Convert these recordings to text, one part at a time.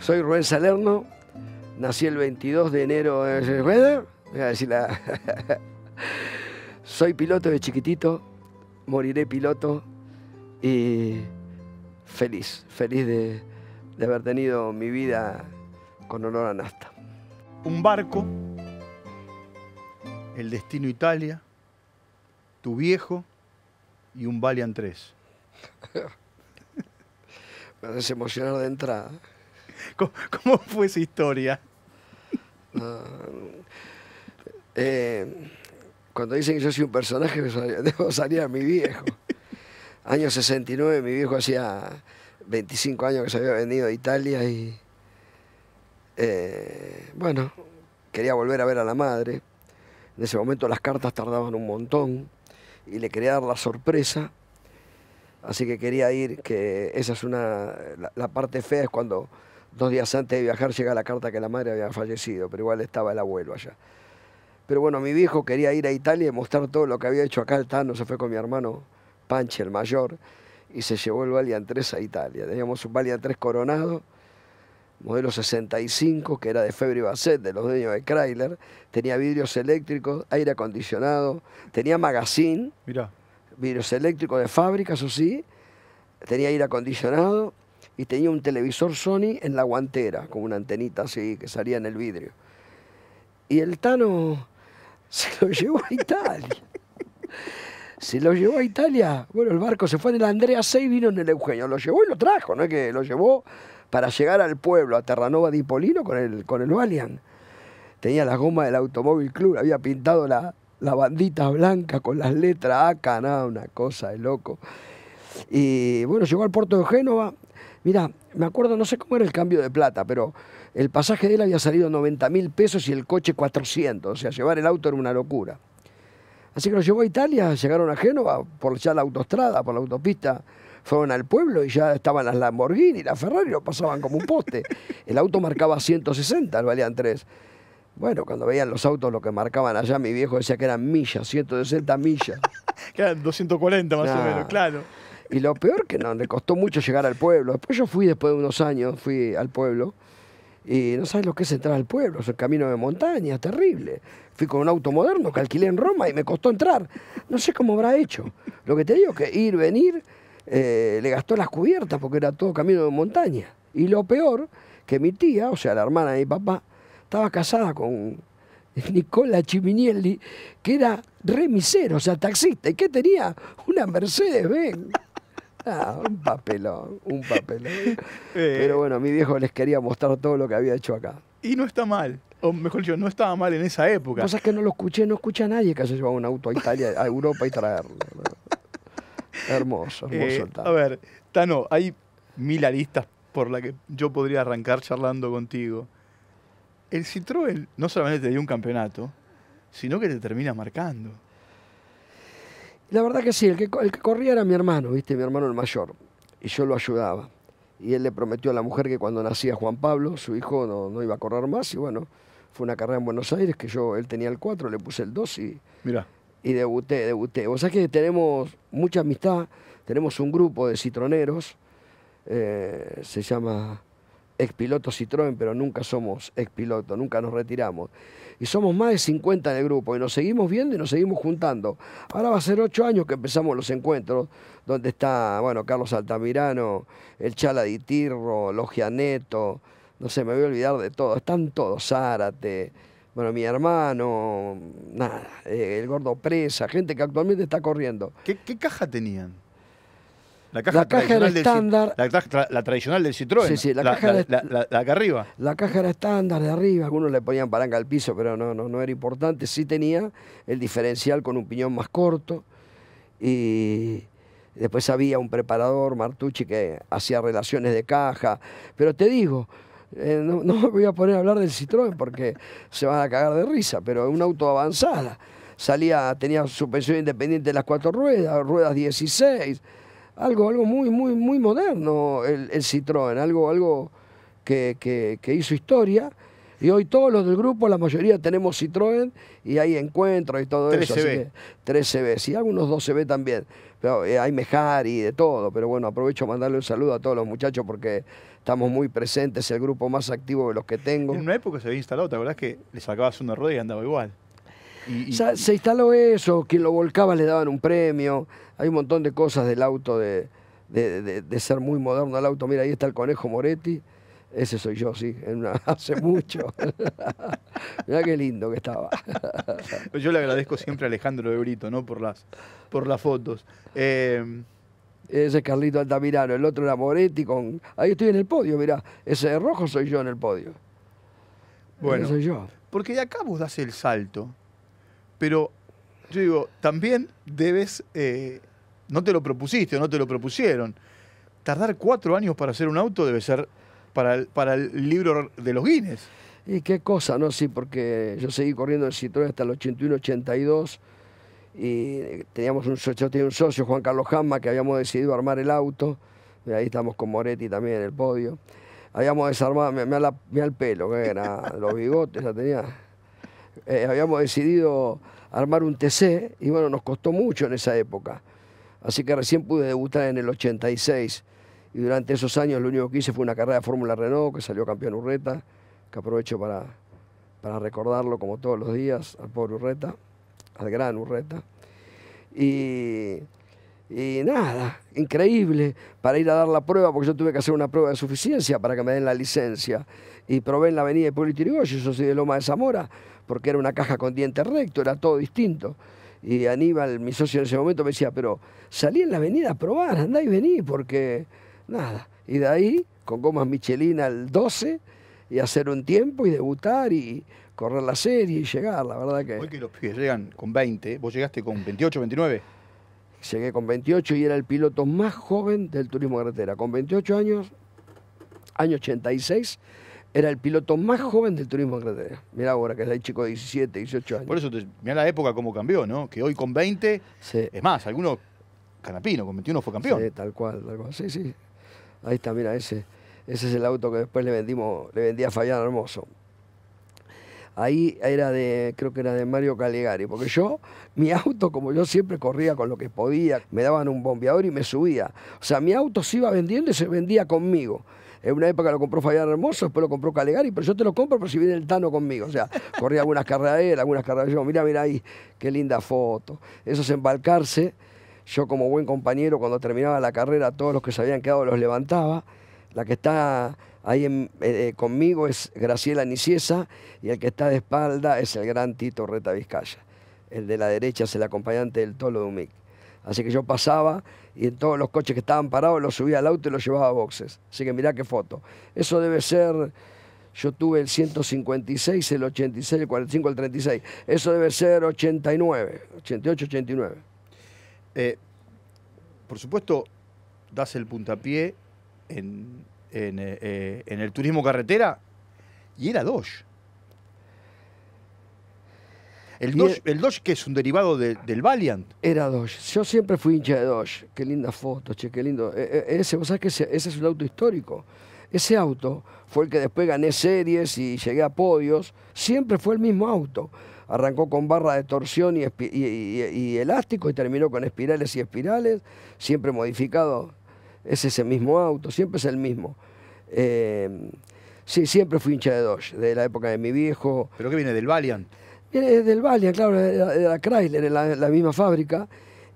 Soy Rubén Salerno, nací el 22 de enero en eh, voy a decir la... Soy piloto de chiquitito, moriré piloto y feliz, feliz de, haber tenido mi vida con honor a Nasta Un barco, el destino Italia, tu viejo y un Valiant 3. Me haces emocionar de entrada. ¿Cómo, fue esa historia? Ah, eh, cuando dicen que yo soy un personaje, debo salir a mi viejo. Año 69, mi viejo hacía 25 años que se había venido de Italia y. Eh, bueno, quería volver a ver a la madre. En ese momento las cartas tardaban un montón y le quería dar la sorpresa Así que quería ir, que esa es una... La, parte fea es cuando dos días antes de viajar llega la carta que la madre había fallecido, pero igual estaba el abuelo allá. Pero bueno, mi viejo quería ir a Italia y mostrar todo lo que había hecho acá el Tano, se fue con mi hermano Panche, el mayor, y se llevó el Valiant 3 a Italia. Teníamos un Valiant 3 coronado, modelo 65, que era de Febri Basset, de los dueños de Chrysler, tenía vidrios eléctricos, aire acondicionado, tenía magazine. Mirá vidrios eléctricos de fábrica, eso sí, tenía aire acondicionado y tenía un televisor Sony en la guantera, con una antenita así que salía en el vidrio. Y el Tano se lo llevó a Italia. Se lo llevó a Italia. Bueno, el barco se fue en el Andrea y vino en el Eugenio. Lo llevó y lo trajo, ¿no? es Que lo llevó para llegar al pueblo, a Terranova de Polino, con el, con el Valiant. Tenía la goma del automóvil club, había pintado la, la bandita blanca con las letras ah, A nada, una cosa de loco. Y bueno, llegó al puerto de Génova. Mira, me acuerdo, no sé cómo era el cambio de plata, pero el pasaje de él había salido 90 mil pesos y el coche 400. O sea, llevar el auto era una locura. Así que lo llevó a Italia, llegaron a Génova por ya la autostrada, por la autopista. Fueron al pueblo y ya estaban las Lamborghini, y las Ferrari, lo pasaban como un poste. El auto marcaba 160, valían valían 3. Bueno, cuando veían los autos, lo que marcaban allá, mi viejo decía que eran millas, 160 millas. que eran 240 más o menos, claro. Y lo peor que no, le costó mucho llegar al pueblo. Después yo fui, después de unos años, fui al pueblo. Y no sabes lo que es entrar al pueblo, es el camino de montaña, terrible. Fui con un auto moderno que alquilé en Roma y me costó entrar. No sé cómo habrá hecho. Lo que te digo es que ir, venir, eh, le gastó las cubiertas porque era todo camino de montaña. Y lo peor, que mi tía, o sea, la hermana de mi papá, estaba casada con Nicola Chiminielli, que era remisero, o sea, taxista, y que tenía una Mercedes ¿ven? Ah, un papelón, un papelón. Eh. Pero bueno, mi viejo les quería mostrar todo lo que había hecho acá. Y no está mal, o mejor dicho, no estaba mal en esa época. Cosas que no lo escuché, no escucha a nadie que haya llevado un auto a Italia, a Europa y traerlo. hermoso, hermoso. Eh, a ver, Tano, hay mil aristas por las que yo podría arrancar charlando contigo el Citroën no solamente te dio un campeonato, sino que te termina marcando. La verdad que sí, el que, corría era mi hermano, ¿viste? Mi hermano el mayor. Y yo lo ayudaba. Y él le prometió a la mujer que cuando nacía Juan Pablo, su hijo no, iba a correr más. Y bueno, fue una carrera en Buenos Aires que yo, él tenía el 4, le puse el 2 y. Y debuté, debuté. O sea que tenemos mucha amistad, tenemos un grupo de citroneros, eh, se llama expiloto Citroën, pero nunca somos expiloto, nunca nos retiramos. Y somos más de 50 en el grupo y nos seguimos viendo y nos seguimos juntando. Ahora va a ser 8 años que empezamos los encuentros, donde está, bueno, Carlos Altamirano, el Chala Ditirro, Logianeto, no sé, me voy a olvidar de todo. Están todos, Zárate, bueno, mi hermano, nada, eh, el gordo presa, gente que actualmente está corriendo. qué caja tenían? La caja, era estándar. La, tradicional del Citroën. Sí, sí, la, la caja arriba. La caja era estándar de arriba, algunos le ponían palanca al piso, pero no, no, no era importante. Sí tenía el diferencial con un piñón más corto. Y después había un preparador, Martucci, que hacía relaciones de caja. Pero te digo, eh, no, me voy a poner a hablar del Citroën porque se van a cagar de risa, pero un auto avanzada. Salía, tenía suspensión independiente de las cuatro ruedas, ruedas 16 algo, algo muy, muy, muy moderno el, el Citroën, algo, algo que, hizo historia. Y hoy todos los del grupo, la mayoría tenemos Citroën y hay encuentros y todo eso. 13B. 13B, sí, algunos 12B también. Pero, eh, hay mejar y de todo, pero bueno, aprovecho para mandarle un saludo a todos los muchachos porque estamos muy presentes, es el grupo más activo de los que tengo. En una época se había instalado, ¿te acordás que le sacabas una rueda y andaba igual? Se instaló eso, quien lo volcaba le daban un premio. Hay un montón de cosas del auto, de, ser muy moderno el auto. Mira, ahí está el conejo Moretti. Ese soy yo, sí, hace mucho. Mirá qué lindo que estaba. yo le agradezco siempre a Alejandro de Brito, ¿no? Por las, por las fotos. Em, Ese es Carlito Altamirano, el otro era Moretti con. Ahí estoy en el podio, mirá. Ese rojo soy yo en el podio. Bueno. Ese soy yo. Porque de acá vos das el salto. Pero yo digo, también debes eh, no te lo propusiste o no te lo propusieron. Tardar cuatro años para hacer un auto debe ser para el, para el libro de los Guinness. Y qué cosa, ¿no? Sí, porque yo seguí corriendo en Citroën hasta el 81-82 y eh, teníamos un, yo tenía un socio, Juan Carlos Jamma, que habíamos decidido armar el auto. Y ahí estamos con Moretti también en el podio. Habíamos desarmado, me al pelo, que era, los bigotes, ya tenía. Eh, habíamos decidido armar un TC y bueno, nos costó mucho en esa época. Así que recién pude debutar en el 86. Y durante esos años lo único que hice fue una carrera de Fórmula Renault, que salió campeón Urreta, que aprovecho para, recordarlo como todos los días, al pobre Urreta, al gran Urreta. Y, nada, increíble, para ir a dar la prueba, porque yo tuve que hacer una prueba de suficiencia para que me den la licencia. Y probé en la avenida de Pueblo y yo soy de Loma de Zamora, porque era una caja con diente recto, era todo distinto. Y Aníbal, mi socio en ese momento, me decía, pero salí en la avenida a probar, andá y vení, porque nada. Y de ahí, con gomas Michelin al 12, y hacer un tiempo y debutar y correr la serie y llegar, la verdad que... Hoy que los llegan con 20, vos llegaste con 28, 29. Llegué con 28 y era el piloto más joven del turismo carretera. Con 28 años, año 86, era el piloto más joven del turismo en mira Mirá ahora, que es el chico de 17, 18 años. Por eso, mirá la época cómo cambió, ¿no? Que hoy con 20, es más, algunos, Canapino, con 21 fue campeón. Sí, tal cual, tal cual. Sí, sí. Ahí está, mira, ese, ese es el auto que después le vendimos, le vendí a Fabián Hermoso. Ahí era de, creo que era de Mario Calegari, porque yo, mi auto, como yo siempre corría con lo que podía, me daban un bombeador y me subía. O sea, mi auto se iba vendiendo y se vendía conmigo. En una época lo compró Fabián Hermoso, después lo compró Calegari, pero yo te lo compro, por si viene el Tano conmigo. O sea, corrí algunas carreras él, algunas carreras yo. Mira, mira ahí, qué linda foto. Eso es Embalcarse. Yo como buen compañero, cuando terminaba la carrera, todos los que se habían quedado los levantaba. La que está ahí eh, eh, conmigo es Graciela Niciesa y el que está de espalda es el gran Tito Reta Vizcaya. El de la derecha es el acompañante del Tolo Dumic. Así que yo pasaba, y en todos los coches que estaban parados los subía al auto y los llevaba a boxes. Así que mirá qué foto. Eso debe ser, yo tuve el 156, el 86, el 45, el 36. Eso debe ser 89, 88, 89. por supuesto, das el puntapié en, en, eh, eh, el turismo carretera y era Doge. ¿El Dodge, que es un derivado del Valiant? Era Dodge. Yo siempre fui hincha de Dodge. Qué linda foto, che, qué lindo. Eh, eh, ese, vos sabés que ese, es un auto histórico. Ese auto fue el que después gané series y llegué a podios. Siempre fue el mismo auto. Arrancó con barra de torsión y, elástico y terminó con espirales y espirales, siempre modificado. Es ese mismo auto, siempre es el mismo. Eh, sí, siempre fui hincha de Dodge, de la época de mi viejo. ¿Pero qué viene del Valiant? Viene del Valle, claro, era Chrysler, en la misma fábrica.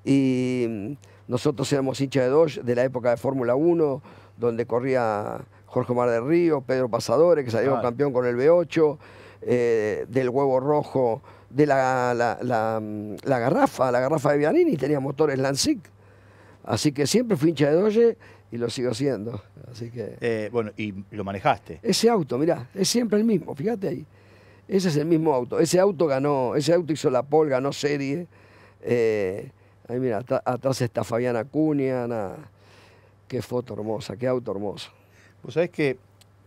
Y mm, nosotros éramos hinchas de Dodge de la época de Fórmula 1, donde corría Jorge Mar del Río, Pedro Pasadores, que salió campeón con el B8, eh, del huevo rojo, de la, la, mm, garrafa, la garrafa de Vianini, tenía motores Lancic. Así que siempre fui hincha de Dodge y lo sigo siendo. Así que... Eh, bueno, y lo manejaste. Ese auto, mirá, es siempre el mismo, fíjate ahí. Ese es el mismo auto. Ese auto ganó, ese auto hizo la polga ganó serie. Eh, ahí mira, atrás está Fabiana Cunha, Qué foto hermosa, qué auto hermoso. Vos sabés que,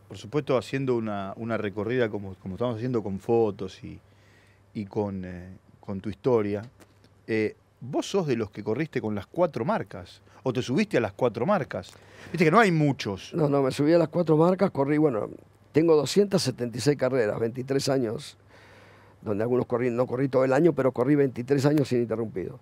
por supuesto, haciendo una, recorrida como, como, estamos haciendo con fotos y, eh, con, tu historia, eh, vos sos de los que corriste con las cuatro marcas. O te subiste a las cuatro marcas. Viste que no hay muchos. No, no, me subí a las cuatro marcas, corrí, bueno, tengo 276 carreras, 23 años, donde algunos corrí, no corrí todo el año, pero corrí 23 años sin interrumpido.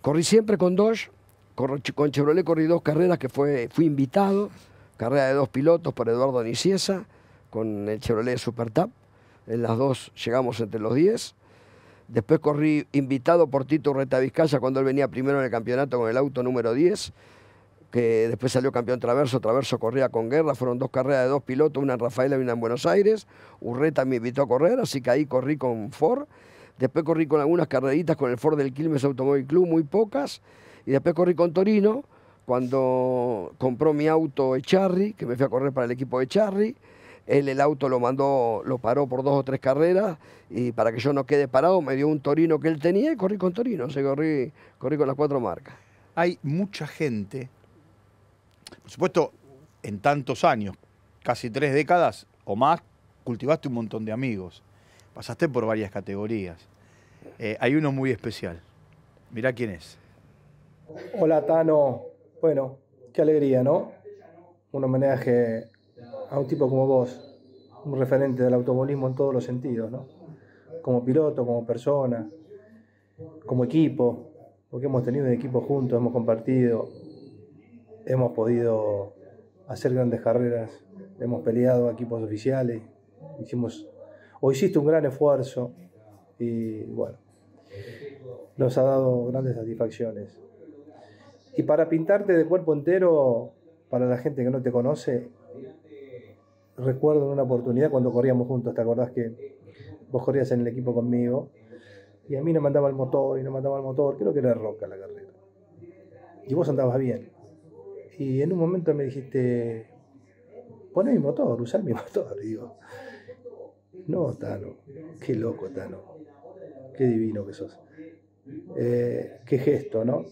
Corrí siempre con Dodge, con Chevrolet corrí dos carreras que fue, fui invitado, carrera de dos pilotos por Eduardo Niciesa, con el Chevrolet Super Tap, en las dos llegamos entre los 10. Después corrí invitado por Tito Reta Vizcaya cuando él venía primero en el campeonato con el auto número 10 que después salió campeón Traverso, Traverso corría con guerra, fueron dos carreras de dos pilotos, una en Rafaela y una en Buenos Aires, Urreta me invitó a correr, así que ahí corrí con Ford, después corrí con algunas carreritas con el Ford del Quilmes Automóvil Club, muy pocas, y después corrí con Torino, cuando compró mi auto Echarri, que me fui a correr para el equipo Echarri, él el auto lo mandó, lo paró por dos o tres carreras y para que yo no quede parado me dio un Torino que él tenía y corrí con Torino, o corrí, corrí con las cuatro marcas. Hay mucha gente por supuesto, en tantos años, casi tres décadas o más, cultivaste un montón de amigos. Pasaste por varias categorías. Eh, hay uno muy especial. Mirá quién es. Hola, Tano. Bueno, qué alegría, ¿no? Un homenaje a un tipo como vos, un referente del automovilismo en todos los sentidos, ¿no? Como piloto, como persona, como equipo, porque hemos tenido un equipo juntos, hemos compartido, hemos podido hacer grandes carreras, hemos peleado a equipos oficiales, hicimos o hiciste un gran esfuerzo y bueno, nos ha dado grandes satisfacciones. Y para pintarte de cuerpo entero, para la gente que no te conoce, recuerdo una oportunidad cuando corríamos juntos, ¿te acordás que vos corrías en el equipo conmigo? Y a mí no mandaba el motor y no mandaba el motor, creo que era roca la carrera. Y vos andabas bien. Y en un momento me dijiste, pone mi motor, usa mi motor. digo, no, Tano, qué loco, Tano, qué divino que sos. Eh, qué gesto, ¿no?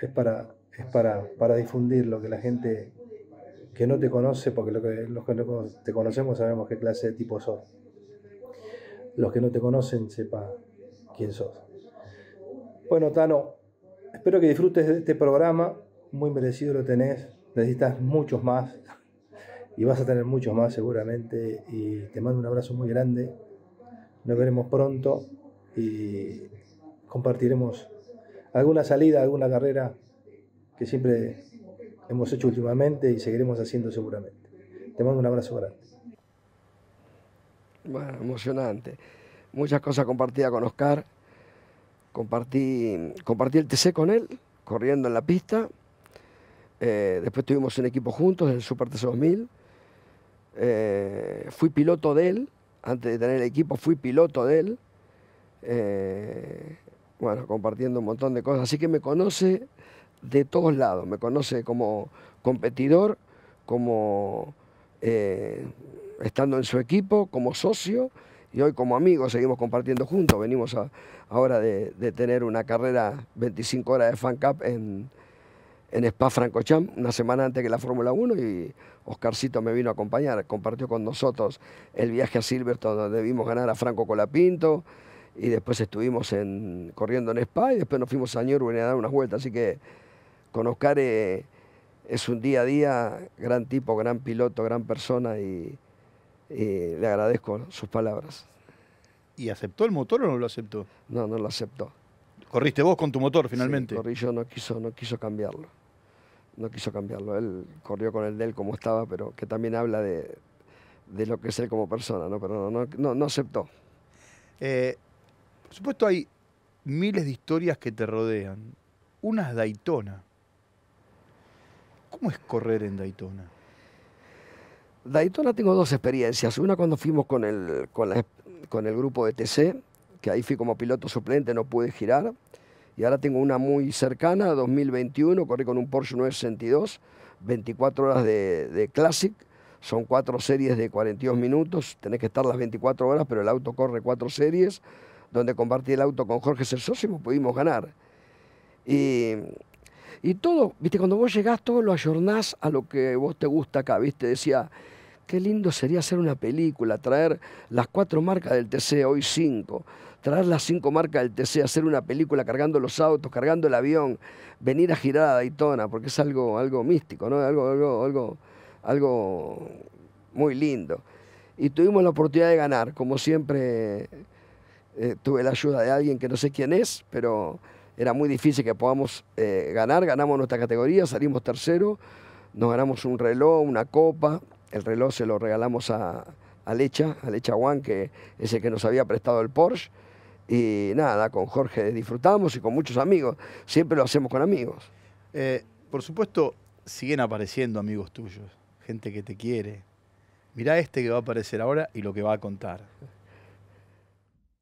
Es para, es para, para difundir lo que la gente que no te conoce, porque los que no te conocemos sabemos qué clase de tipo sos. Los que no te conocen sepa quién sos. Bueno, Tano, espero que disfrutes de este programa muy merecido lo tenés, necesitas muchos más y vas a tener muchos más seguramente y te mando un abrazo muy grande, nos veremos pronto y compartiremos alguna salida, alguna carrera que siempre hemos hecho últimamente y seguiremos haciendo seguramente. Te mando un abrazo grande. Bueno, emocionante. Muchas cosas compartidas con Oscar. Compartí, compartí el TC con él, corriendo en la pista. Eh, después tuvimos un equipo juntos en el Super TC 2000. Eh, fui piloto de él, antes de tener el equipo fui piloto de él. Eh, bueno, compartiendo un montón de cosas. Así que me conoce de todos lados, me conoce como competidor, como estando en su equipo, como socio y hoy como amigo seguimos compartiendo juntos. Venimos a, ahora de, de tener una carrera 25 horas de Fan Cup en, en Spa Francochamp una semana antes que la Fórmula 1 y Oscarcito me vino a acompañar, compartió con nosotros el viaje a Silverton donde vimos ganar a Franco Colapinto y después estuvimos corriendo en Spa y después nos fuimos a Nürburgring a dar unas vueltas, así que con Oscar eh, es un día a día, gran tipo, gran piloto, gran persona y, le agradezco sus palabras. ¿Y aceptó el motor o no lo aceptó? No, no lo aceptó. Corriste vos con tu motor finalmente. corrí yo, no quiso, no quiso cambiarlo no quiso cambiarlo. Él corrió con el de él como estaba, pero que también habla de, lo que es él como persona, ¿no? Pero no, no, no aceptó. Eh, por supuesto, hay miles de historias que te rodean. Una es Daytona. ¿Cómo es correr en Daytona? Daytona tengo dos experiencias. Una cuando fuimos con el, con, la, con el grupo de TC, que ahí fui como piloto suplente, no pude girar y ahora tengo una muy cercana, 2021, corrí con un Porsche 962, 24 horas de, de Classic, son cuatro series de 42 minutos, tenés que estar las 24 horas, pero el auto corre cuatro series, donde compartí el auto con Jorge Cersó y pudimos ganar. Y, y todo, viste, cuando vos llegás, todo lo ayornás a lo que vos te gusta acá, viste, decía, qué lindo sería hacer una película, traer las cuatro marcas del TC, hoy cinco, traer las cinco marcas del TC, hacer una película cargando los autos, cargando el avión, venir a girar a Daytona, porque es algo, algo místico, algo, algo, algo, algo muy lindo. Y tuvimos la oportunidad de ganar, como siempre eh, tuve la ayuda de alguien que no sé quién es, pero era muy difícil que podamos eh, ganar, ganamos nuestra categoría, salimos tercero, nos ganamos un reloj, una copa, el reloj se lo regalamos a, a Lecha, a Lecha Juan, que es el que nos había prestado el Porsche y nada, con Jorge disfrutamos y con muchos amigos. Siempre lo hacemos con amigos. Eh, por supuesto, siguen apareciendo amigos tuyos, gente que te quiere. Mirá este que va a aparecer ahora y lo que va a contar.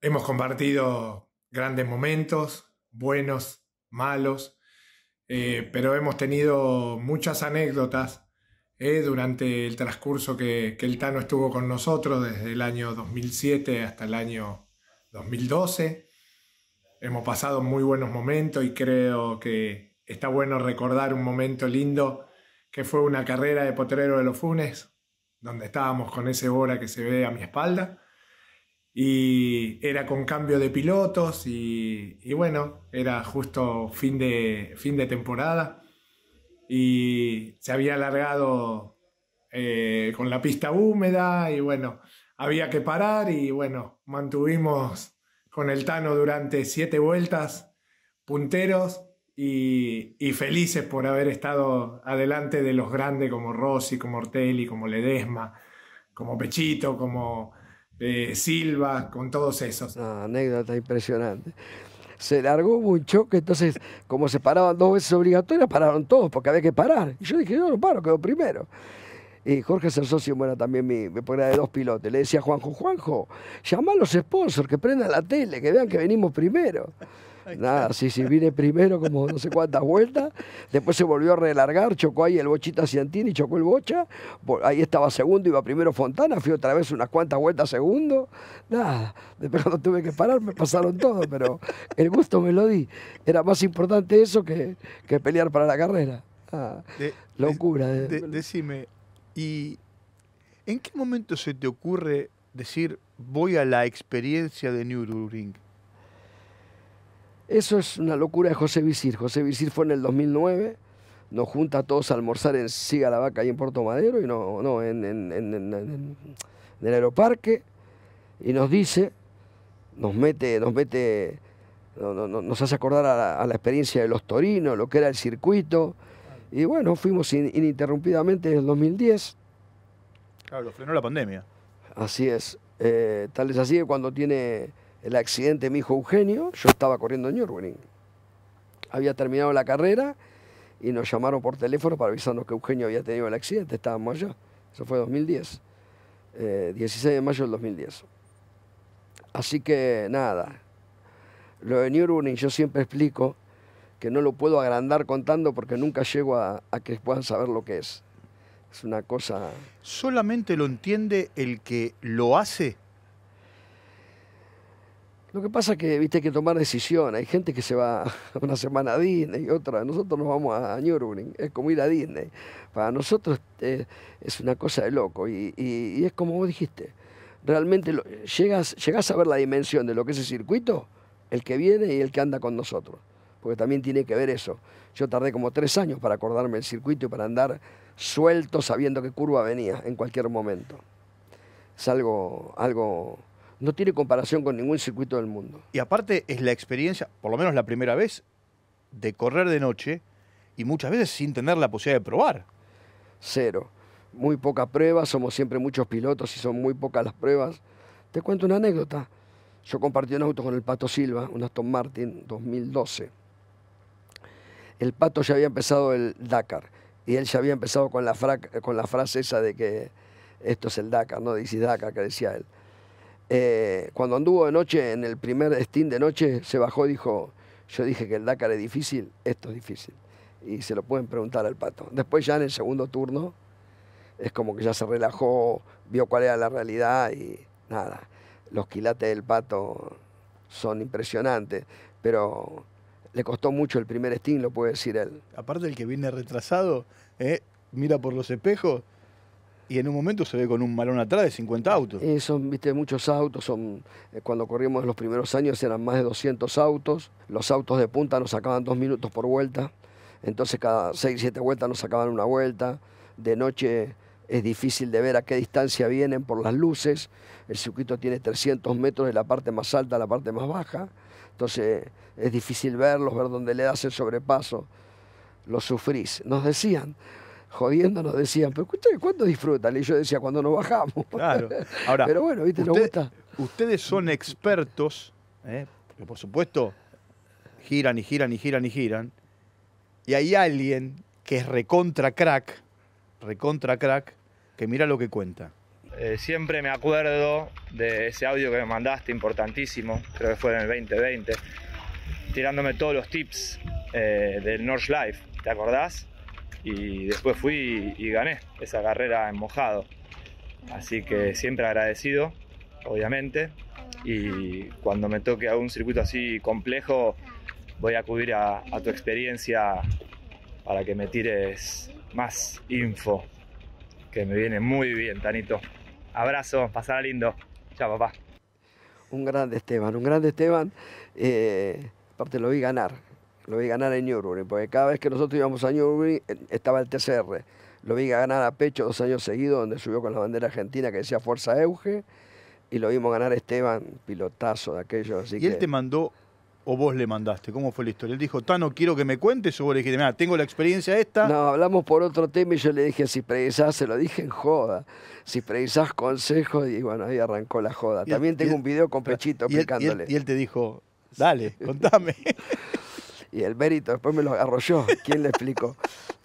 Hemos compartido grandes momentos, buenos, malos, eh, pero hemos tenido muchas anécdotas eh, durante el transcurso que, que el Tano estuvo con nosotros, desde el año 2007 hasta el año 2012. Hemos pasado muy buenos momentos y creo que está bueno recordar un momento lindo que fue una carrera de Potrero de los Funes, donde estábamos con ese Bora que se ve a mi espalda. Y era con cambio de pilotos y, bueno, era justo fin de, fin de temporada. Y se había alargado eh, con la pista húmeda y bueno, había que parar y bueno, mantuvimos con el Tano durante siete vueltas, punteros y, felices por haber estado adelante de los grandes como Rossi, como Ortelli, como Ledesma, como Pechito, como eh, Silva, con todos esos. anécdotas ah, anécdota impresionante se largó un choque, entonces como se paraban dos veces obligatorias, pararon todos porque había que parar. Y yo dije, yo no paro, quedo primero y Jorge es el socio, bueno, también mi, me pone de dos pilotes. Le decía a Juanjo, Juanjo, llama a los sponsors, que prendan la tele, que vean que venimos primero. Nada, sí, sí, vine primero como no sé cuántas vueltas, después se volvió a relargar, chocó ahí el Bochita Ciantini, chocó el Bocha, ahí estaba segundo, iba primero Fontana, fui otra vez unas cuantas vueltas segundo, nada, después cuando tuve que parar me pasaron todo, pero el gusto me lo di, era más importante eso que, que pelear para la carrera. Ah, locura. Eh. decime, ¿Y en qué momento se te ocurre decir voy a la experiencia de Nürburgring? Eso es una locura de José Visir. José Visir fue en el 2009, nos junta a todos a almorzar en Siga la Vaca, ahí en Puerto Madero, y no, no en, en, el aeroparque, y nos dice, nos mete, nos mete, nos hace acordar a la experiencia de los torinos, lo que era el circuito, y bueno, fuimos ininterrumpidamente desde el 2010. Claro, lo frenó la pandemia. Así es. Eh, tal es así que cuando tiene el accidente mi hijo Eugenio, yo estaba corriendo en Nürburgring. Había terminado la carrera y nos llamaron por teléfono para avisarnos que Eugenio había tenido el accidente, estábamos allá. Eso fue 2010, 16 eh, de mayo del 2010. Así que nada, lo de Nürburgring yo siempre explico que no lo puedo agrandar contando porque nunca llego a, que puedan saber lo que es. Es una cosa... ¿Solamente lo entiende el que lo hace? Lo que pasa es que viste hay que tomar decisión. Hay gente que se va una semana a Disney y otra. Nosotros nos vamos a Nürburgring. Es como ir a Disney. Para nosotros eh, es una cosa de loco. Y, es como vos dijiste. Realmente llegas, llegas a ver la dimensión de lo que es el circuito, el que viene y el que anda con nosotros porque también tiene que ver eso. Yo tardé como tres años para acordarme el circuito y para andar suelto sabiendo qué curva venía en cualquier momento. Es algo, algo, no tiene comparación con ningún circuito del mundo. Y aparte es la experiencia, por lo menos la primera vez, de correr de noche y muchas veces sin tener la posibilidad de probar. Cero. Muy poca prueba, somos siempre muchos pilotos y son muy pocas las pruebas. Te cuento una anécdota. Yo compartí un auto con el Pato Silva, un Aston Martin 2012 el Pato ya había empezado el Dakar y él ya había empezado con la, con la frase esa de que esto es el Dakar, no dice Dakar, que decía él. Eh, cuando anduvo de noche, en el primer Steam de noche, se bajó y dijo, yo dije que el Dakar es difícil, esto es difícil. Y se lo pueden preguntar al Pato. Después ya en el segundo turno, es como que ya se relajó, vio cuál era la realidad y nada. Los quilates del Pato son impresionantes, pero le costó mucho el primer sting, lo puede decir él. Aparte el que viene retrasado, eh, mira por los espejos y en un momento se ve con un malón atrás de 50 autos. Y eh, son, viste, muchos autos, son eh, cuando corrimos los primeros años eran más de 200 autos, los autos de punta nos sacaban dos minutos por vuelta, entonces cada 6, 7 vueltas nos sacaban una vuelta, de noche es difícil de ver a qué distancia vienen por las luces, el circuito tiene 300 metros de la parte más alta a la parte más baja, entonces es difícil verlos, ver dónde le das el sobrepaso. Lo sufrís. Nos decían, jodiendo nos decían, pero ustedes cuándo disfrutan? Y yo decía, cuando nos bajamos. Claro. Ahora, pero bueno, ¿viste? nos gusta. Ustedes son expertos, que ¿eh? por supuesto giran y giran y giran y giran. Y hay alguien que es recontra crack, recontra crack, que mira lo que cuenta. Eh, siempre me acuerdo de ese audio que me mandaste, importantísimo, creo que fue en el 2020, tirándome todos los tips eh, del North Life, ¿te acordás? Y después fui y, gané esa carrera en mojado. Así que siempre agradecido, obviamente. Y cuando me toque un circuito así complejo, voy a acudir a, a tu experiencia para que me tires más info, que me viene muy bien, Tanito. Abrazo, pasará lindo. Chao, papá. Un grande Esteban, un grande Esteban. Eh, aparte lo vi ganar, lo vi ganar en Newbury, porque cada vez que nosotros íbamos a Newbury estaba el TCR. Lo vi ganar a pecho dos años seguidos, donde subió con la bandera argentina que decía Fuerza Euge, y lo vimos ganar Esteban, pilotazo de aquellos. Así y él te mandó o vos le mandaste? ¿Cómo fue la historia? Él dijo, Tano, quiero que me cuentes, o vos le dijiste, mira, tengo la experiencia esta. No, hablamos por otro tema y yo le dije, si precisás, se lo dije en joda, si precisás consejo y bueno, ahí arrancó la joda. También tengo un video con Pechito explicándole. y, él te dijo, dale, contame. y el mérito después me lo arrolló. ¿Quién le explicó?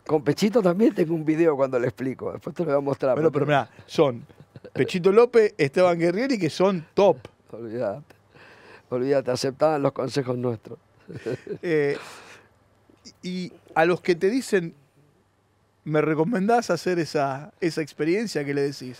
Con Pechito también tengo un video cuando le explico. Después te lo voy a mostrar. Bueno, pero mira, son Pechito López, Esteban Guerrieri, que son top. Olvidate olvídate, aceptaban los consejos nuestros. Eh, y a los que te dicen, ¿me recomendás hacer esa, esa experiencia que le decís?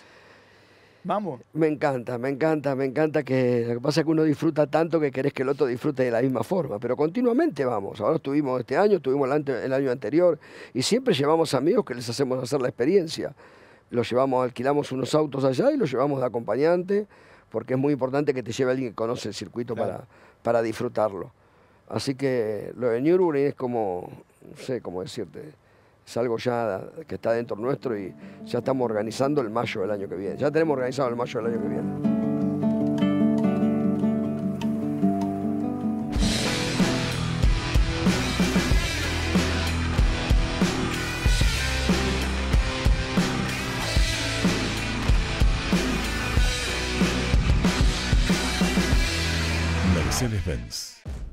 Vamos. Me encanta, me encanta, me encanta que. Lo que pasa es que uno disfruta tanto que querés que el otro disfrute de la misma forma, pero continuamente vamos. Ahora estuvimos este año, estuvimos el, año anterior, y siempre llevamos amigos que les hacemos hacer la experiencia. Los llevamos, alquilamos unos autos allá y los llevamos de acompañante porque es muy importante que te lleve alguien que conoce el circuito para, para disfrutarlo. Así que lo de Nürburgring es como, no sé cómo decirte, es algo ya que está dentro nuestro y ya estamos organizando el mayo del año que viene. Ya tenemos organizado el mayo del año que viene.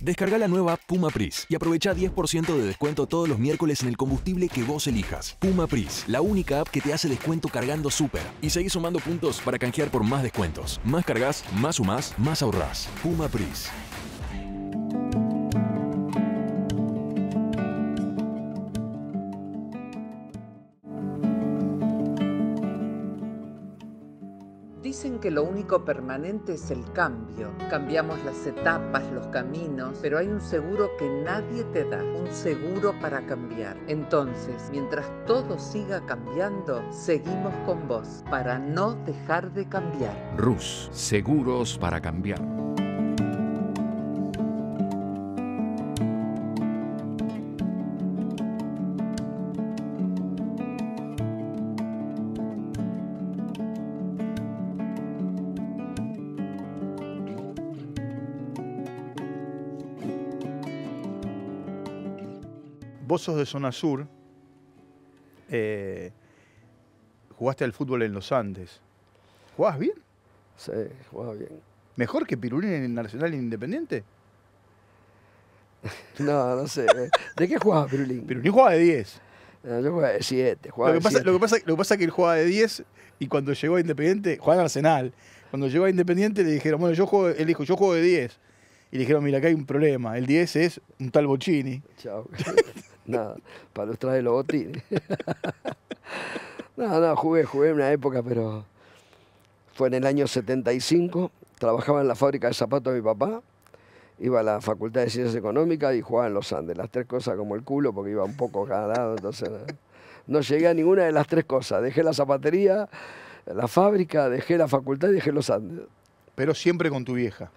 Descarga la nueva Puma Pris y aprovecha 10% de descuento todos los miércoles en el combustible que vos elijas. Puma Pris, la única app que te hace descuento cargando súper. Y seguís sumando puntos para canjear por más descuentos. Más cargas, más sumás, más ahorrás. Puma Pris. dicen que lo único permanente es el cambio. Cambiamos las etapas, los caminos, pero hay un seguro que nadie te da, un seguro para cambiar. Entonces, mientras todo siga cambiando, seguimos con vos para no dejar de cambiar. Rus, seguros para cambiar. de Zona Sur, eh, jugaste al fútbol en los Andes. ¿Jugás bien? Sí, jugaba bien. ¿Mejor que Pirulín en el Nacional Independiente? no, no sé. ¿eh? ¿De qué jugaba Pirulín? Pirulín jugaba de 10. yo jugaba de 7. Lo, que pasa, lo, que pasa, es que él jugaba de 10 y cuando llegó a Independiente, jugaba en Arsenal. Cuando llegó a Independiente le dijeron, bueno, yo juego, él dijo, yo juego de 10. Y le dijeron, mira, acá hay un problema. El 10 es un tal Bocini. Chao. nada, para trajes de los botines. no, no, jugué, jugué en una época, pero fue en el año 75, trabajaba en la fábrica de zapatos de mi papá, iba a la Facultad de Ciencias Económicas y jugaba en los Andes, las tres cosas como el culo, porque iba un poco ganado, entonces no, no llegué a ninguna de las tres cosas, dejé la zapatería, la fábrica, dejé la facultad y dejé los Andes. Pero siempre con tu vieja.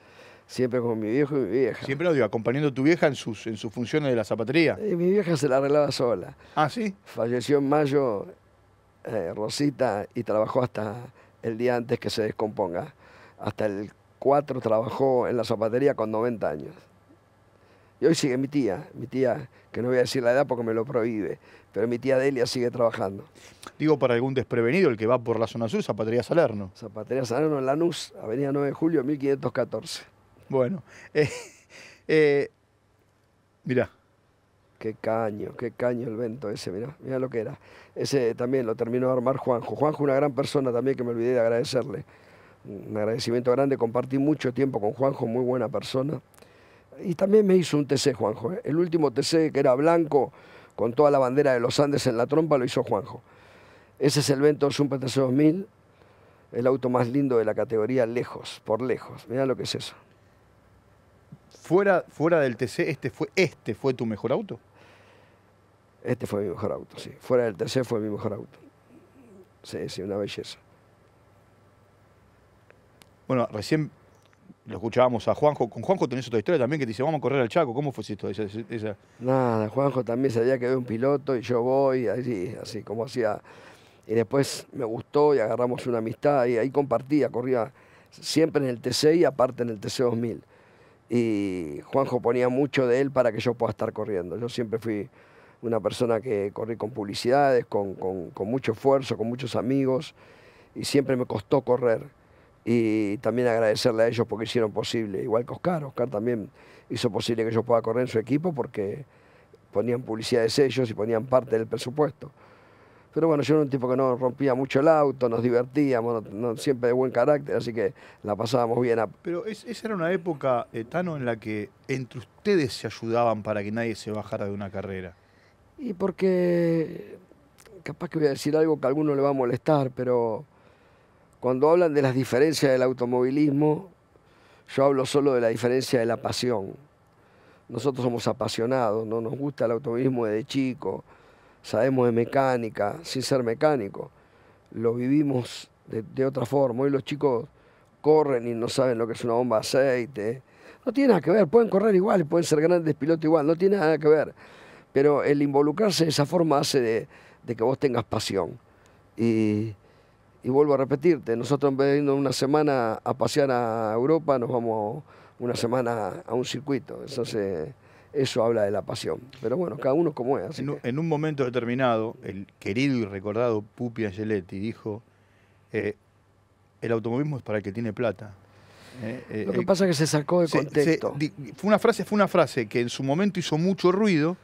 Siempre con mi viejo y mi vieja. Siempre lo digo, acompañando a tu vieja en sus, en sus funciones de la zapatería. Y mi vieja se la arreglaba sola. Ah, sí. Falleció en mayo eh, Rosita y trabajó hasta el día antes que se descomponga. Hasta el 4 trabajó en la zapatería con 90 años. Y hoy sigue mi tía, mi tía, que no voy a decir la edad porque me lo prohíbe, pero mi tía Delia sigue trabajando. Digo para algún desprevenido, el que va por la zona sur, Zapatería Salerno. Zapatería Salerno, en Lanús, Avenida 9 de Julio, 1514. Bueno, eh, eh, mirá. Qué caño, qué caño el vento ese, mirá, mira lo que era. Ese también lo terminó de armar Juanjo. Juanjo, una gran persona también que me olvidé de agradecerle. Un agradecimiento grande, compartí mucho tiempo con Juanjo, muy buena persona. Y también me hizo un TC, Juanjo. Eh. El último TC que era blanco, con toda la bandera de los Andes en la trompa, lo hizo Juanjo. Ese es el Vento Super TC 2000, el auto más lindo de la categoría lejos, por lejos. Mirá lo que es eso fuera, del TC, este fue, ¿este fue tu mejor auto? Este fue mi mejor auto, sí. Fuera del TC fue mi mejor auto. Sí, sí, una belleza. Bueno, recién lo escuchábamos a Juanjo. Con Juanjo tenés otra historia también que dice, vamos a correr al Chaco. ¿Cómo fue esto? Nada, Juanjo también sabía que había un piloto y yo voy, así, así como hacía. Y después me gustó y agarramos una amistad y ahí compartía, corría siempre en el TC y aparte en el TC 2000 y Juanjo ponía mucho de él para que yo pueda estar corriendo. Yo siempre fui una persona que corrí con publicidades, con, mucho esfuerzo, con muchos amigos y siempre me costó correr. Y también agradecerle a ellos porque hicieron posible, igual que Oscar, Oscar también hizo posible que yo pueda correr en su equipo porque ponían publicidades ellos y ponían parte del presupuesto. Pero bueno, yo era un tipo que no rompía mucho el auto, nos divertíamos, siempre de buen carácter, así que la pasábamos bien. Pero esa era una época, eh, Tano, en la que entre ustedes se ayudaban para que nadie se bajara de una carrera. Y porque, capaz que voy a decir algo que a alguno le va a molestar, pero cuando hablan de las diferencias del automovilismo, yo hablo solo de la diferencia de la pasión. Nosotros somos apasionados, no nos gusta el automovilismo desde chico sabemos de mecánica, sin ser mecánico. Lo vivimos de, otra forma. Hoy los chicos corren y no saben lo que es una bomba de aceite. No tiene nada que ver, pueden correr igual, pueden ser grandes pilotos igual, no tiene nada que ver. Pero el involucrarse de esa forma hace de, que vos tengas pasión. Y, vuelvo a repetirte, nosotros en vez de irnos una semana a pasear a Europa, nos vamos una semana a un circuito. se eso habla de la pasión. Pero bueno, cada uno como es. en, un momento determinado, el querido y recordado Pupi Angeletti dijo, eh, el automovilismo es para el que tiene plata. Eh, eh, Lo que pasa es que se sacó de contexto. fue una frase, fue una frase que en su momento hizo mucho ruido.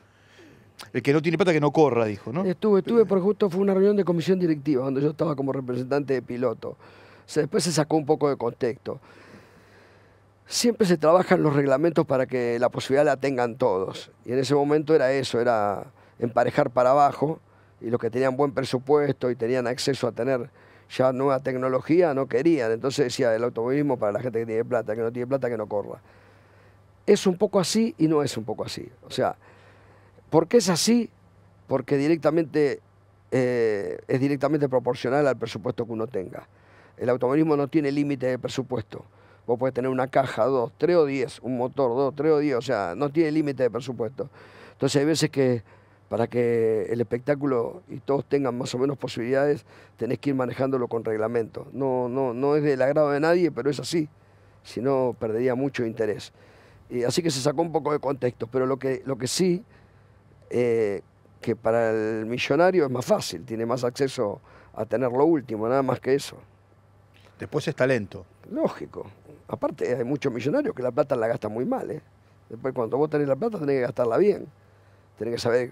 El que no tiene plata que no corra, dijo, ¿no? Estuve, estuve, por justo fue una reunión de comisión directiva donde yo estaba como representante de piloto. después se sacó un poco de contexto siempre se trabajan los reglamentos para que la posibilidad la tengan todos. Y en ese momento era eso, era emparejar para abajo y los que tenían buen presupuesto y tenían acceso a tener ya nueva tecnología no querían. Entonces decía el automovilismo para la gente que tiene plata, que no tiene plata, que no corra. Es un poco así y no es un poco así. O sea, ¿por qué es así? Porque directamente eh, es directamente proporcional al presupuesto que uno tenga. El automovilismo no tiene límite de presupuesto. Vos podés tener una caja, dos, tres o diez, un motor, dos, tres o diez, o sea, no tiene límite de presupuesto. Entonces hay veces que para que el espectáculo y todos tengan más o menos posibilidades, tenés que ir manejándolo con reglamento. No, no, no es del agrado de nadie, pero es así. Si no, perdería mucho interés. así que se sacó un poco de contexto, pero lo que, lo que sí, eh, que para el millonario es más fácil, tiene más acceso a tener lo último, nada más que eso. Después es talento. Lógico. Aparte, hay muchos millonarios que la plata la gastan muy mal. ¿eh? Después, cuando vos tenés la plata, tenés que gastarla bien. Tenés que saber.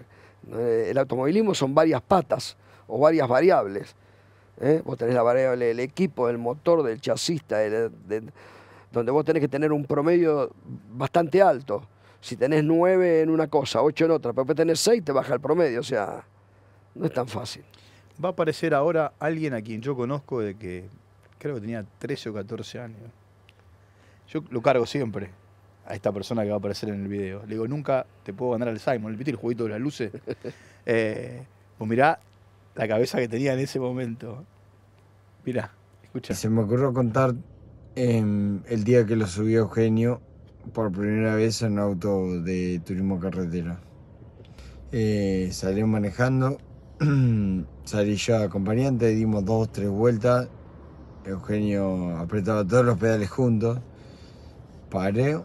Eh, el automovilismo son varias patas o varias variables. ¿eh? Vos tenés la variable del equipo, del motor, del chasista, donde vos tenés que tener un promedio bastante alto. Si tenés nueve en una cosa, ocho en otra, pero tenés seis, te baja el promedio. O sea, no es tan fácil. Va a aparecer ahora alguien a quien yo conozco de que creo que tenía 13 o 14 años. Yo lo cargo siempre a esta persona que va a aparecer en el video. Le digo, nunca te puedo ganar al Simon. ¿Viste el juguito de las luces? pues mirá la cabeza que tenía en ese momento. Mirá, escucha. Se me ocurrió contar em, el día que lo subió Eugenio por primera vez en un auto de turismo carretera. Eh, manejando, salí yo acompañante, dimos dos, tres vueltas Eugenio apretaba todos los pedales juntos. Paré,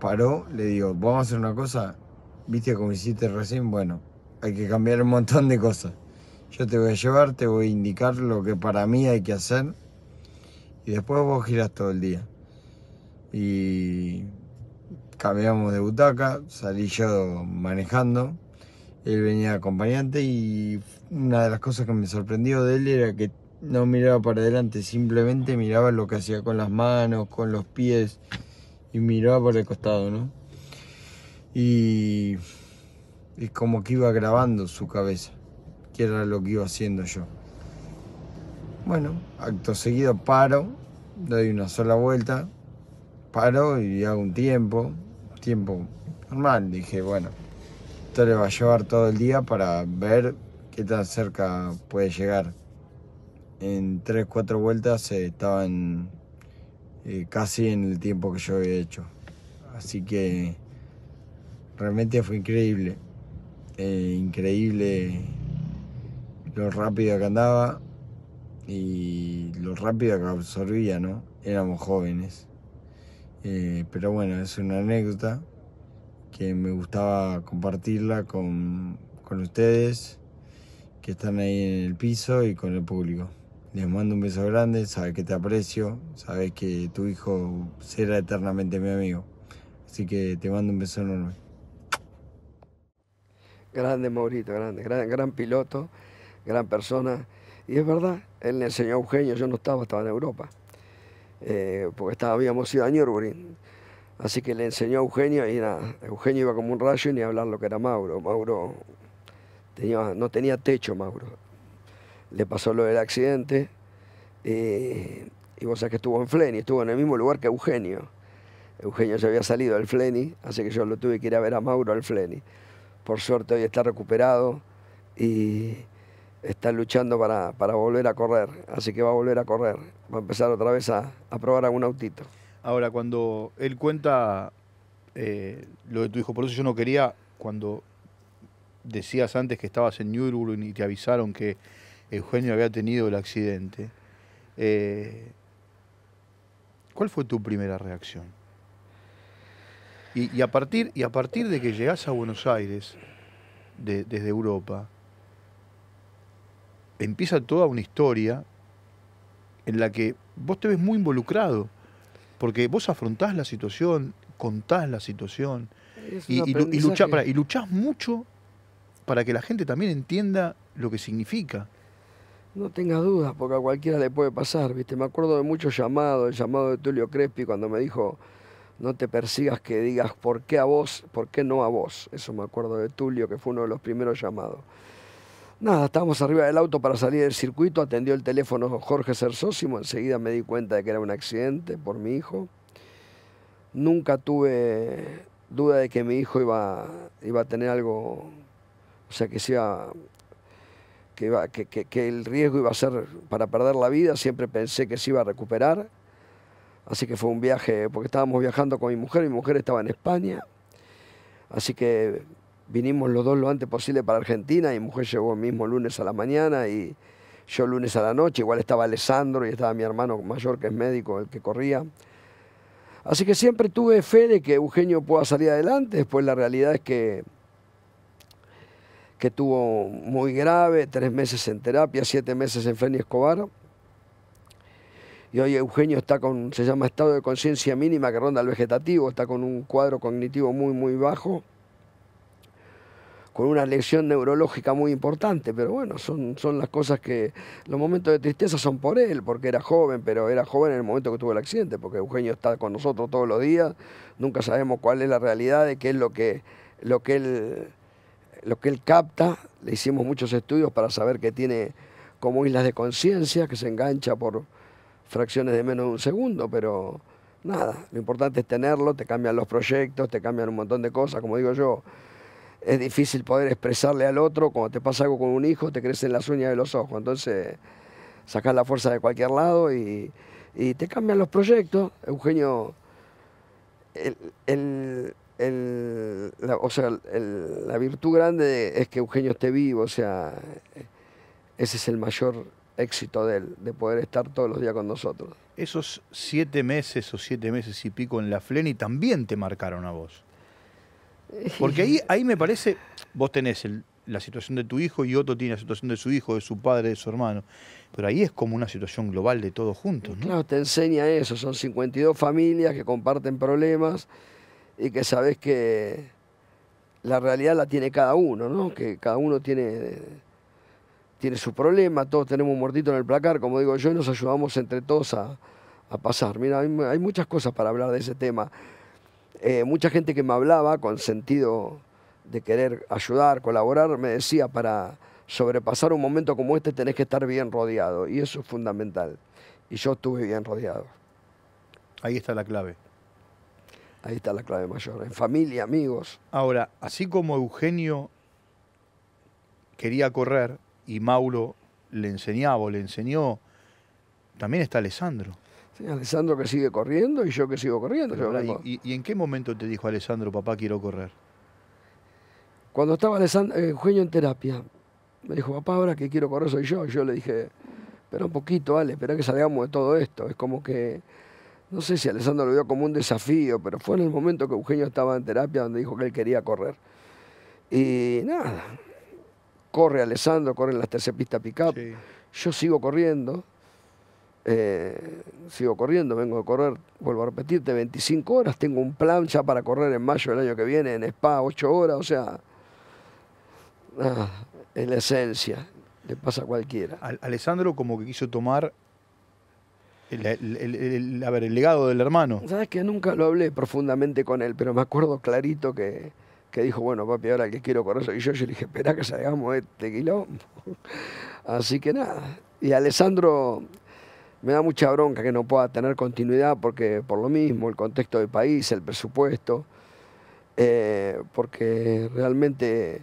paró, le digo, vamos a hacer una cosa. ¿Viste como hiciste recién? Bueno, hay que cambiar un montón de cosas. Yo te voy a llevar, te voy a indicar lo que para mí hay que hacer. Y después vos giras todo el día. Y cambiamos de butaca, salí yo manejando él venía acompañante y una de las cosas que me sorprendió de él era que no miraba para adelante, simplemente miraba lo que hacía con las manos, con los pies y miraba por el costado, ¿no? Y, es como que iba grabando su cabeza, que era lo que iba haciendo yo. Bueno, acto seguido paro, doy una sola vuelta, paro y hago un tiempo, tiempo normal, dije, bueno, esto le va a llevar todo el día para ver qué tan cerca puede llegar en 3 cuatro vueltas estaba eh, estaban eh, casi en el tiempo que yo había hecho. Así que realmente fue increíble. Eh, increíble lo rápido que andaba y lo rápido que absorbía, ¿no? Éramos jóvenes. pero bueno, es una anécdota que me gustaba compartirla con ustedes que están ahí en el piso y con el público. Les mando un beso grande, sabes que te aprecio, sabes que tu hijo será eternamente mi amigo. Así que te mando un beso enorme. Grande Maurito, grande, gran, piloto, gran persona. Y es verdad, él le enseñó a Eugenio, yo no estaba, estaba en Europa, eh, porque estaba, habíamos ido a Nürburgring. Así que le enseñó a Eugenio y nada, Eugenio iba como un rayo y ni hablar lo que era Mauro. Mauro tenía, no tenía techo, Mauro le pasó lo del accidente. Eh, y vos sabés que estuvo en Fleni, estuvo en el mismo lugar que Eugenio. Eugenio ya había salido del Fleni, así que yo lo tuve que ir a ver a Mauro al Fleni. Por suerte hoy está recuperado y está luchando para, volver a correr, así que va a volver a correr, va a empezar otra vez a, a probar algún autito. Ahora, cuando él cuenta eh, lo de tu hijo, por eso yo no quería, cuando decías antes que estabas en Nürburgring y te avisaron que Eugenio había tenido el accidente, eh, ¿cuál fue tu primera reacción? Y, a partir, y a partir de que llegás a Buenos Aires, desde Europa, empieza toda una historia en la que vos te ves muy involucrado, porque vos afrontás la situación, contás la situación, y, y luchás mucho para que la gente también entienda lo que significa. No tenga dudas, porque a cualquiera le puede pasar, ¿viste? Me acuerdo de muchos llamados, el llamado de Tulio Crespi cuando me dijo, no te persigas que digas por qué a vos, por qué no a vos. Eso me acuerdo de Tulio, que fue uno de los primeros llamados. Nada, estábamos arriba del auto para salir del circuito, atendió el teléfono Jorge Sersósimo, enseguida me di cuenta de que era un accidente por mi hijo. Nunca tuve duda de que mi hijo iba, iba a tener algo, o sea, que se iba que, el riesgo iba a ser para perder la vida, siempre pensé que se iba a recuperar. Así que fue un viaje, porque estábamos viajando con mi mujer, mi mujer estaba en España. Así que vinimos los dos lo antes posible para Argentina, mi mujer llegó el mismo lunes a la mañana y yo lunes a la noche, igual estaba Alessandro y estaba mi hermano mayor que es médico, el que corría. Así que siempre tuve fe de que Eugenio pueda salir adelante, después la realidad es que que tuvo muy grave, tres meses en terapia, siete meses en Feni Escobar. Y hoy Eugenio está con, se llama estado de conciencia mínima que ronda al vegetativo, está con un cuadro cognitivo muy, muy bajo, con una lesión neurológica muy importante, pero bueno, son, son las cosas que, los momentos de tristeza son por él, porque era joven, pero era joven en el momento que tuvo el accidente, porque Eugenio está con nosotros todos los días, nunca sabemos cuál es la realidad de qué es lo que, lo que él lo que él capta, le hicimos muchos estudios para saber que tiene como islas de conciencia, que se engancha por fracciones de menos de un segundo, pero nada, lo importante es tenerlo, te cambian los proyectos, te cambian un montón de cosas, como digo yo, es difícil poder expresarle al otro, cuando te pasa algo con un hijo, te crecen las uñas de los ojos, entonces sacás la fuerza de cualquier lado y, te cambian los proyectos. Eugenio, el, el, la, o sea, la virtud grande es que Eugenio esté vivo, o sea, ese es el mayor éxito de él, de poder estar todos los días con nosotros. Esos siete meses o siete meses y pico en la Fleni también te marcaron a vos. Eh, Porque ahí, ahí me parece, vos tenés la situación de tu hijo y otro tiene la situación de su hijo, de su padre, de su hermano. Pero ahí es como una situación global de todos juntos, ¿no? Claro, te enseña eso. Son 52 familias que comparten problemas y que sabes que la realidad la tiene cada uno, ¿no? Que cada uno tiene, tiene su problema, todos tenemos un muertito en el placar, como digo yo, y nos ayudamos entre todos a, pasar. Mira, hay, muchas cosas para hablar de ese tema. Eh, mucha gente que me hablaba con sentido de querer ayudar, colaborar, me decía para sobrepasar un momento como este tenés que estar bien rodeado y eso es fundamental. Y yo estuve bien rodeado. Ahí está la clave. Ahí está la clave mayor, en familia, amigos. Ahora, así como Eugenio quería correr y Mauro le enseñaba o le enseñó, también está Alessandro. Sí, Alessandro que sigue corriendo y yo que sigo corriendo. y, en qué momento te dijo Alessandro, papá, quiero correr? Cuando estaba eh, Eugenio en terapia, me dijo, papá, ahora que quiero correr soy yo. Yo le dije, espera un poquito, Ale, espera que salgamos de todo esto. Es como que no sé si Alessandro lo vio como un desafío, pero fue en el momento que Eugenio estaba en terapia donde dijo que él quería correr. Y nada, corre Alessandro, corre en las terceras pistas pick Yo sigo corriendo, eh, sigo corriendo, vengo a correr, vuelvo a repetirte, 25 horas. Tengo un plan ya para correr en mayo del año que viene en Spa, 8 horas, o sea, en la esencia, le pasa a cualquiera. Alessandro como que quiso tomar el, el, legado del hermano. Sabes que nunca lo hablé profundamente con él, pero me acuerdo clarito que, dijo, bueno, papi, ahora que quiero correr y yo. Yo le dije, espera que salgamos de este quilombo. Así que nada. Y Alessandro me da mucha bronca que no pueda tener continuidad porque por lo mismo, el contexto del país, el presupuesto, eh, porque realmente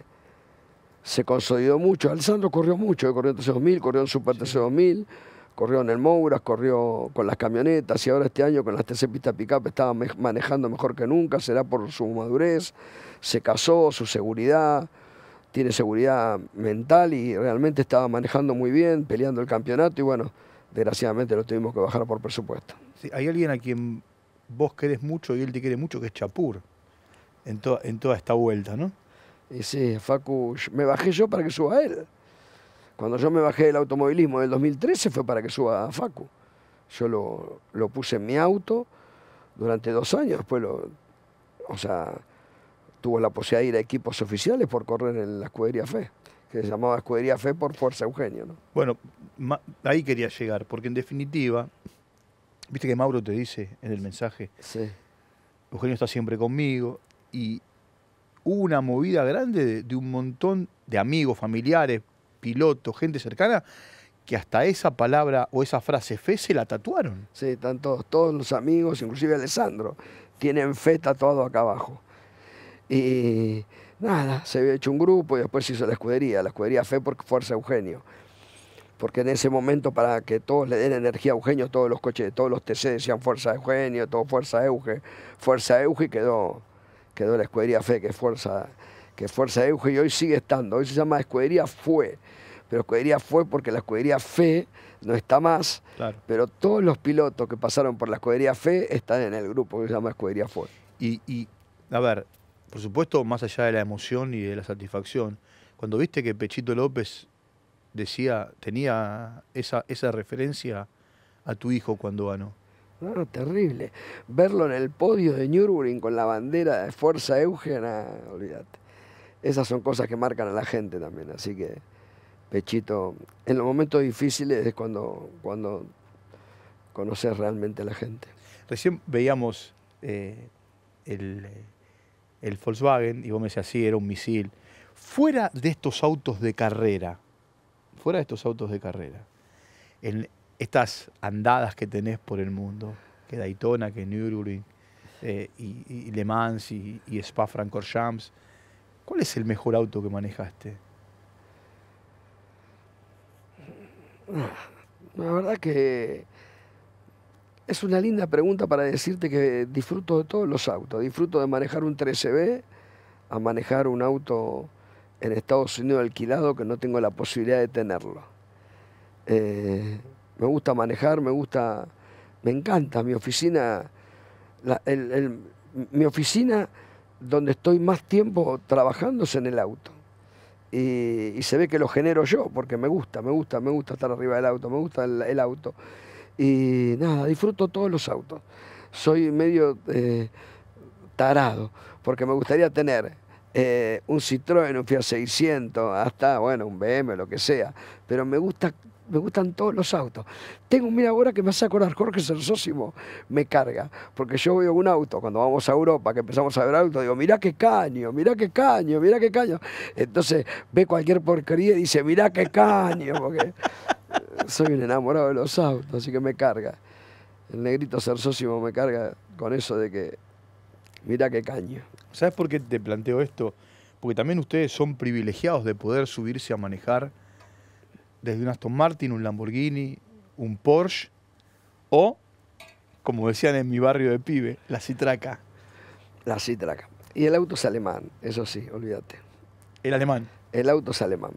se consolidó mucho. Alessandro corrió mucho, eh, corrió en 2000, corrió en Super 2000 corrió en el Moura, corrió con las camionetas y ahora este año con las TC Pista Pickup estaba manejando mejor que nunca, será por su madurez, se casó, su seguridad, tiene seguridad mental y realmente estaba manejando muy bien, peleando el campeonato y bueno, desgraciadamente lo tuvimos que bajar por presupuesto. hay alguien a quien vos querés mucho y él te quiere mucho, que es Chapur, en, en toda esta vuelta, ¿no? sí, Facu, me bajé yo para que suba él. Cuando yo me bajé del automovilismo en el 2013 fue para que suba a Facu. Yo lo, puse en mi auto durante dos años, después o sea, tuvo la posibilidad de ir a equipos oficiales por correr en la escudería FE, que se llamaba escudería FE por Fuerza Eugenio. Bueno, ahí quería llegar, porque en definitiva, viste que Mauro te dice en el mensaje, Eugenio está siempre conmigo, y hubo una movida grande de un montón de amigos, familiares, piloto, gente cercana, que hasta esa palabra o esa frase fe se la tatuaron. Sí, están todos los amigos, inclusive Alessandro, tienen fe tatuado acá abajo. Y nada, se había hecho un grupo y después se hizo la escudería, la escudería Fe por Fuerza Eugenio. Porque en ese momento, para que todos le den energía a Eugenio, todos los coches, todos los TC decían Fuerza Eugenio, todo Fuerza Euge, Fuerza Euge y quedó, quedó la escudería Fe, que es Fuerza que Fuerza Euge y hoy sigue estando. Hoy se llama Escudería Fue, pero Escudería Fue porque la Escudería Fe no está más, pero todos los pilotos que pasaron por la Escudería Fe están en el grupo que se llama Escudería Fue. Y, a ver, por supuesto, más allá de la emoción y de la satisfacción, cuando viste que Pechito López decía, tenía esa, esa referencia a tu hijo cuando ganó. No, terrible. Verlo en el podio de Nürburgring con la bandera de Fuerza Eugena, olvídate esas son cosas que marcan a la gente también. Así que, Pechito, en los momentos difíciles es cuando, cuando conoces realmente a la gente. Recién veíamos eh, el, Volkswagen, y vos me decías, sí, era un misil. Fuera de estos autos de carrera, fuera de estos autos de carrera, en estas andadas que tenés por el mundo, que Daytona, que Nürburgring, eh, y, Le Mans, y, y Spa-Francorchamps, ¿Cuál es el mejor auto que manejaste? La verdad que es una linda pregunta para decirte que disfruto de todos los autos. Disfruto de manejar un 13B, a manejar un auto en Estados Unidos alquilado que no tengo la posibilidad de tenerlo. Eh, me gusta manejar, me gusta, me encanta mi oficina. mi oficina donde estoy más tiempo trabajando es en el auto. Y, se ve que lo genero yo, porque me gusta, me gusta, me gusta estar arriba del auto, me gusta el, auto. Y nada, disfruto todos los autos. Soy medio eh, tarado, porque me gustaría tener eh, un Citroën, un Fiat 600, hasta, bueno, un BM, lo que sea. Pero me gusta me gustan todos los autos. Tengo, mira ahora que me hace acordar Jorge Sensósimo, me carga, porque yo veo un auto, cuando vamos a Europa, que empezamos a ver autos, digo, mirá qué caño, mirá qué caño, mirá qué caño. Entonces ve cualquier porquería y dice, mirá qué caño, porque soy un enamorado de los autos, así que me carga. El negrito sósimo me carga con eso de que, mirá qué caño. ¿Sabes por qué te planteo esto? Porque también ustedes son privilegiados de poder subirse a manejar desde un Aston Martin, un Lamborghini, un Porsche o, como decían en mi barrio de pibe, la Citraca. La Citraca. Y el auto es alemán, eso sí, olvídate. El alemán. El auto es alemán.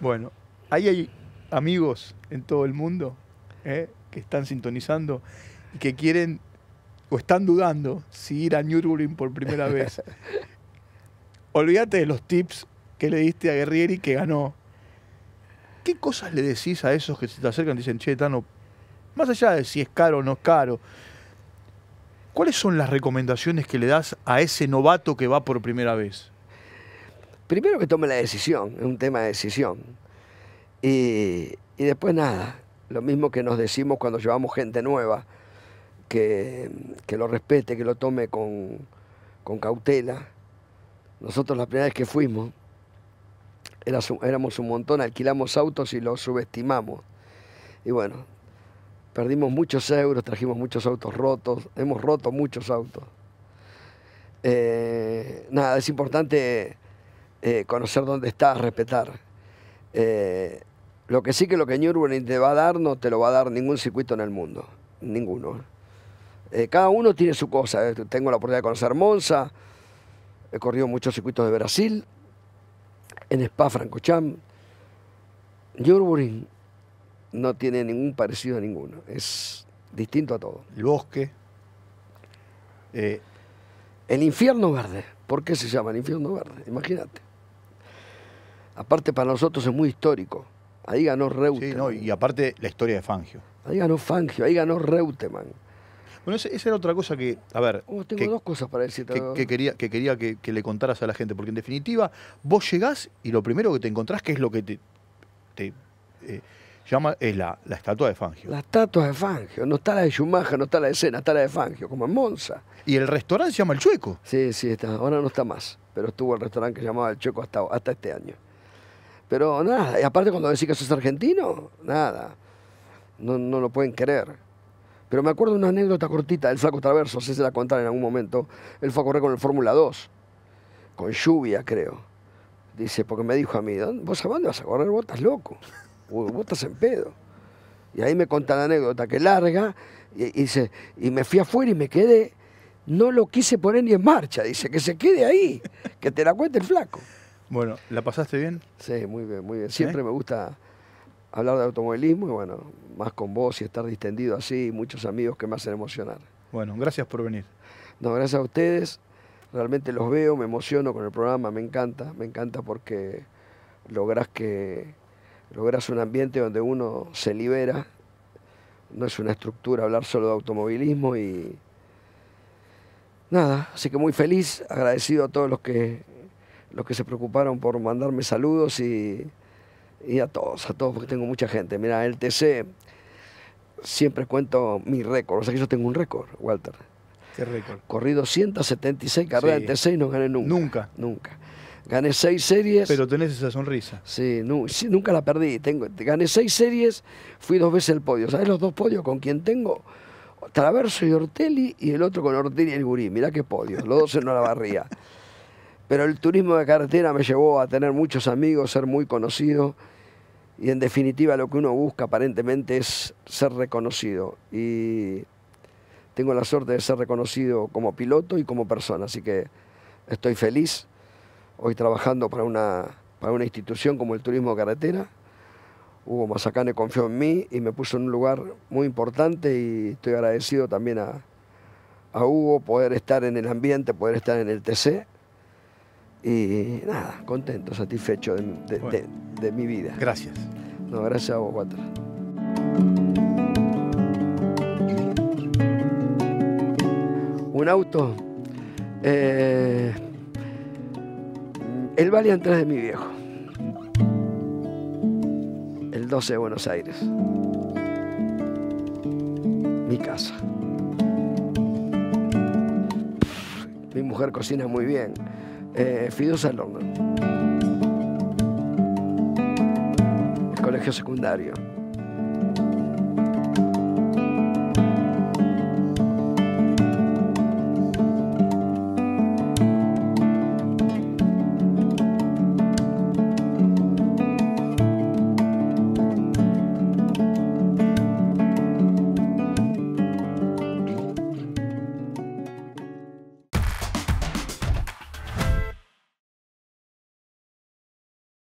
Bueno, ahí hay amigos en todo el mundo ¿eh? que están sintonizando y que quieren o están dudando si ir a Nürburgring por primera vez. olvídate de los tips que le diste a Guerrieri que ganó ¿qué cosas le decís a esos que se te acercan y dicen, che, Tano, más allá de si es caro o no es caro, ¿cuáles son las recomendaciones que le das a ese novato que va por primera vez? Primero que tome la decisión, es un tema de decisión. Y, después nada, lo mismo que nos decimos cuando llevamos gente nueva, que, lo respete, que lo tome con, con cautela. Nosotros la primera vez que fuimos, éramos un montón, alquilamos autos y los subestimamos. Y bueno, perdimos muchos euros, trajimos muchos autos rotos, hemos roto muchos autos. Eh, nada, es importante eh, conocer dónde estás, respetar. Eh, lo que sí que lo que Nürburgring te va a dar no te lo va a dar ningún circuito en el mundo, ninguno. cada uno tiene su cosa. Tengo la oportunidad de conocer Monza, he corrido muchos circuitos de Brasil, en Spa Francocham, Yurburin no tiene ningún parecido a ninguno, es distinto a todo. El bosque. Eh, el infierno verde, ¿por qué se llama el infierno verde? Imagínate. Aparte para nosotros es muy histórico. Ahí ganó Reutemann. Sí, no, y aparte la historia de Fangio. Ahí ganó Fangio, ahí ganó Reutemann. Bueno, esa, era otra cosa que, a ver... Oh, tengo dos cosas para decirte. Que, quería, que, le contaras a la gente, porque en definitiva vos llegás y lo primero que te encontrás, que es lo que te, eh, llama, es la, estatua de Fangio. La estatua de Fangio, no está la de Schumacher, no está la de Sena, está la de Fangio, como en Monza. Y el restaurante se llama El Chueco. Sí, sí, está. ahora no está más, pero estuvo el restaurante que se llamaba El Chueco hasta, hasta este año. Pero nada, y aparte cuando decís que sos argentino, nada, no, no lo pueden creer. Pero me acuerdo una anécdota cortita del Flaco Traverso, sé si se la contaron en algún momento. Él fue a correr con el Fórmula 2, con lluvia, creo. Dice, porque me dijo a mí, ¿vos a dónde vas a correr? botas estás loco, en pedo. Y ahí me contan la anécdota que larga, y, me fui afuera y me quedé, no lo quise poner ni en marcha, dice, que se quede ahí, que te la cuente el flaco. Bueno, ¿la pasaste bien? Sí, muy bien, muy bien. Siempre me gusta hablar de automovilismo y bueno, más con vos y estar distendido así, muchos amigos que me hacen emocionar. Bueno, gracias por venir. No, gracias a ustedes. Realmente los veo, me emociono con el programa, me encanta, me encanta porque logras que logras un ambiente donde uno se libera. No es una estructura hablar solo de automovilismo y nada, así que muy feliz, agradecido a todos los que los que se preocuparon por mandarme saludos y y a todos, a todos, porque tengo mucha gente. Mira, el TC, siempre cuento mi récord, o sea que yo tengo un récord, Walter. ¿Qué récord? Corrí 276 carreras sí. TC y no gané nunca. Nunca. Nunca. Gané seis series. Pero tenés esa sonrisa. Sí, nunca la perdí. Tengo, gané seis series, fui dos veces al podio. ¿Sabes los dos podios con quien tengo? Traverso y Ortelli y el otro con Ortelli y el Gurí. Mirá qué podio. Los dos en la barría. Pero el turismo de carretera me llevó a tener muchos amigos, ser muy conocido y en definitiva lo que uno busca aparentemente es ser reconocido. Y tengo la suerte de ser reconocido como piloto y como persona, así que estoy feliz hoy trabajando para una, para una institución como el Turismo Carretera. Hugo Mazacane confió en mí y me puso en un lugar muy importante y estoy agradecido también a, a Hugo poder estar en el ambiente, poder estar en el TC y nada, contento, satisfecho de, mi vida. Gracias. No, gracias a vos, Un auto. Eh, el Valle atrás de mi viejo. El 12 de Buenos Aires. Mi casa. Mi mujer cocina muy bien eh, Fido Salón, el colegio secundario.